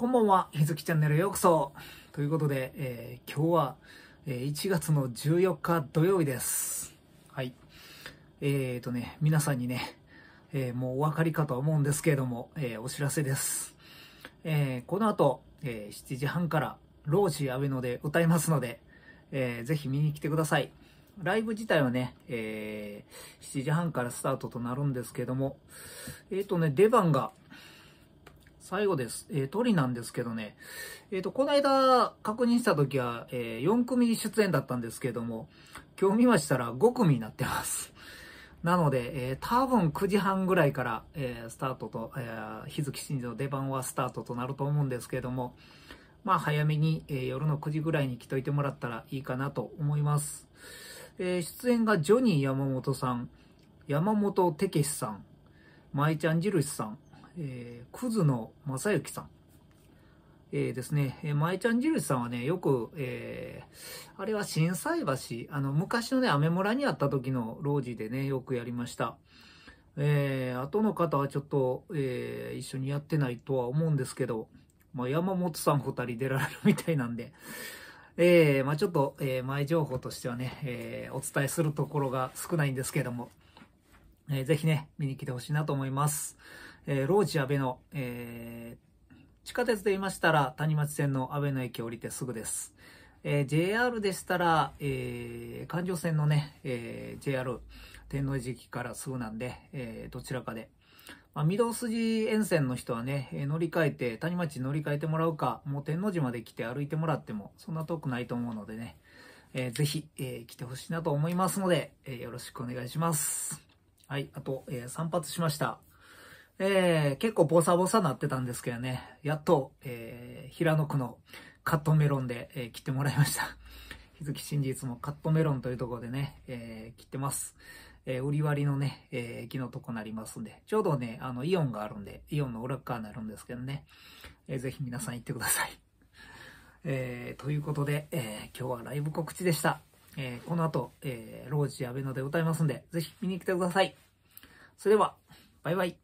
こんばんは、ひづきチャンネルへようこそ。ということで、えー、今日は、えー、1月の14日土曜日です。はい。えーとね、皆さんにね、えー、もうお分かりかと思うんですけれども、えー、お知らせです。えこの後、え7時半から、ロージー安倍ノで歌いますので、えー、ぜひ見に来てください。ライブ自体はね、え7時半からスタートとなるんですけども、えっ、とね、出番が、最後です。えー、鳥なんですけどね。えっ、ー、と、この間確認した時は、えー、4組出演だったんですけども、今日見ましたら5組になってます。なので、えー、多分9時半ぐらいから、えー、スタートと、えー、日月真嗣の出番はスタートとなると思うんですけれども、まあ早めに、えー、夜の9時ぐらいに来といてもらったらいいかなと思います。えー、出演がジョニー山本さん、山本武さん、舞ちゃん印さん、えー、クズの正幸さん。えー、ですね、舞ちゃん印さんはね、よく、えー、あれは心斎橋、あの、昔のね、アメ村にあった時の路地でね、よくやりました。えー、後の方はちょっと、えー、一緒にやってないとは思うんですけど、まあ、山本さん二人出られるみたいなんで、えー、まあ、ちょっと、えー、前情報としてはね、えー、お伝えするところが少ないんですけども、えー、ぜひね、見に来てほしいなと思います。えー、ローチ安倍の、えー、地下鉄で言いましたら、谷町線の安倍の駅降りてすぐです。えー、JR でしたら、えー、環状線のね、えー、JR 天王寺駅からすぐなんで、えー、どちらかで。まあ、御堂筋沿線の人はね、えー、乗り換えて、谷町乗り換えてもらうか、もう天王寺まで来て歩いてもらっても、そんな遠くないと思うのでね、えー、ぜひ、えー、来てほしいなと思いますので、えー、よろしくお願いします。はい、あと、えー、散髪しました。えー、結構ボサボサなってたんですけどね、やっと、えー、平野区のカットメロンで、えー、切ってもらいました。日月真実もカットメロンというところでね、えー、切ってます。えー、売り割りのね、えー、のとこなりますんで、ちょうどね、あの、イオンがあるんで、イオンの裏側になるんですけどね、えー、ぜひ皆さん行ってください。えー、ということで、えー、今日はライブ告知でした。えー、この後、えー、ロージアベノで歌いますんで、ぜひ見に来てください。それでは、バイバイ。